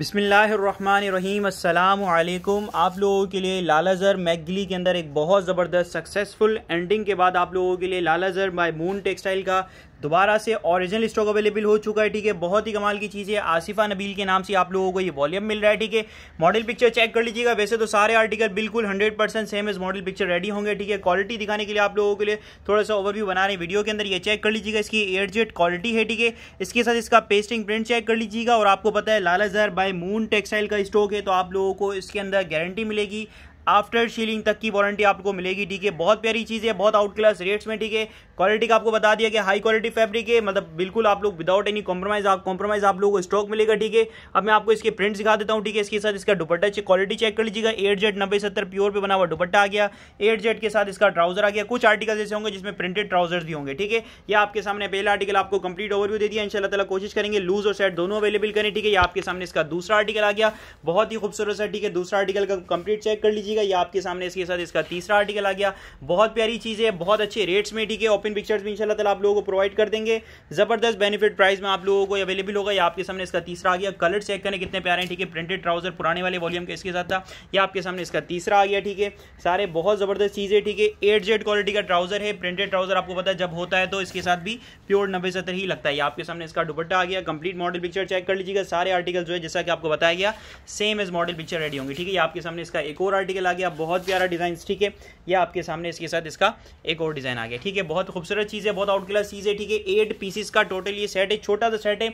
अस्सलाम अल्लाम आप लोगों के लिए लालाजर मैगली के अंदर एक बहुत ज़बरदस्त सक्सेसफुल एंडिंग के बाद आप लोगों के लिए लालाजर बाय मून टेक्सटाइल का दोबारा से ओरिजिनल स्टॉक अवेलेबल हो चुका है ठीक है बहुत ही कमाल की चीज़ है आसिफा नबील के नाम से आप लोगों को ये वॉल्यूम मिल रहा है ठीक है मॉडल पिक्चर चेक कर लीजिएगा वैसे तो सारे आर्टिकल बिल्कुल 100 percent same as model picture ready होंगे ठीक है क्वालिटी दिखाने के लिए आप लोगों के लिए थोड़ा सा ओवरव्यू बना रहे हैं वीडियो के अंदर ये चेक कर लीजिएगा इसकी एयर जेट क्वालिटी है ठीक है इसके साथ इसका पेस्टिंग प्रिंट चेक कर लीजिएगा और आपको पता है लाला जहर बाय मून टेक्सटाइल का स्टॉक है तो आप लोगों को इसके अंदर गारंटी मिलेगी आफ्टर शीलिंग तक की वारंटी आपको मिलेगी ठीक है बहुत प्यारी चीज़ है बहुत आउट क्लास रेट्स में ठीक है क्वालिटी का आपको बता दिया कि हाई क्वालिटी फैब्रिक है मतलब बिल्कुल आप लोग विदाउट एनी कॉम्प्रोमाइज आप कॉम्प्रोमाइज आप लोगों को स्टॉक मिलेगा ठीक है अब मैं आपको इसके प्रिंट्स दिखा देता हूँ ठीक है इसके साथ इसका दुपट्टा चेक क्वालिटी चेक कर लीजिएगा एट जेड नब्बे सत्तर प्योर पे बना हुआ दुपट्टा आ गया एट जेड के साथ इसका ट्राउजर आ गया कुछ आर्टिकल ऐसे होंगे जिसमें प्रिंटेड ट्राउजर्स भी होंगे ठीक है ये आपके सामने पहला आर्टिकल आपको कंप्लीट ओवरव्यू दे दिया इनशाला तला कोशिश करेंगे लूज और सेट दोनों अवेलेबल करें ठीक है ये आपके सामने इसका दूसरा आर्टिकल आ गया बहुत ही खूबसूरत है ठीक है दूसरा आर्टिकल का कंप्लीट चेक कर लीजिएगा रखिएगा ये आपके सामने इसके साथ इसका तीसरा आर्टिकल आ गया बहुत प्यारी चीज़ है बहुत अच्छे रेट्स में ठीक है ओपन पिक्चर्स भी इनशाला आप लोगों को प्रोवाइड कर देंगे ज़बरदस्त बेनिफिट प्राइस में आप लोगों को अवेलेबल होगा ये आपके सामने इसका तीसरा आ गया कलर चेक करने कितने प्यारे ठीक है प्रिंटेड ट्राउजर पुराने वाले वॉल्यूम के इसके साथ था ये आपके सामने इसका तीसरा आ गया ठीक है सारे बहुत ज़बरदस्त चीज़ है ठीक है एट जेड क्वालिटी का ट्राउजर है प्रिंटेड ट्राउजर आपको पता है जब होता है तो इसके साथ भी प्योर नब्बे सत्तर ही लगता है आपके सामने इसका दुपट्टा आ गया कंप्लीट मॉडल पिक्चर चेक कर लीजिएगा सारे आर्टिकल जो है जैसा कि आपको बताया गया same as model picture ready होंगे ठीक है आपके सामने इसका एक और आर्टिकल आ गया बहुत प्यारा डिज़ाइन ठीक है ये आपके सामने इसके साथ इसका एक और डिज़ाइन आ गया ठीक है बहुत खूबसूरत चीज़ है बहुत आउट क्लास चीज़ है ठीक है एट पीसीस का टोटल ये सेट है छोटा सा सेट है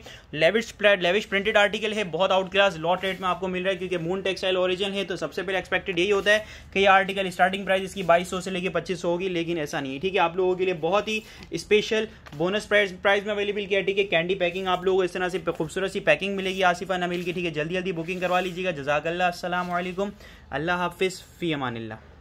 लेविश लेविश प्रिंटेड आर्टिकल है बहुत आउट क्लास लॉट रेट में आपको मिल रहा है क्योंकि मून टेक्सटाइल ओरिजिन है तो सबसे पहले एक्सपेक्टेड यही होता है कि ये आर्टिकल स्टार्टिंग प्राइस इसकी बाईस से लेकर पच्चीस होगी लेकिन ऐसा नहीं है ठीक है आप लोगों के लिए बहुत ही स्पेशल बोनस प्राइस प्राइस में अवेलेबल किया ठीक है कैंडी पैकिंग आप लोगों को इस तरह से खूबसूरत सी पैकिंग मिलेगी आसिफा नमील की ठीक है जल्दी जल्दी बुकिंग करवा लीजिएगा जजाकल्ला असलम अल्लाह हाफिज़ في امان الله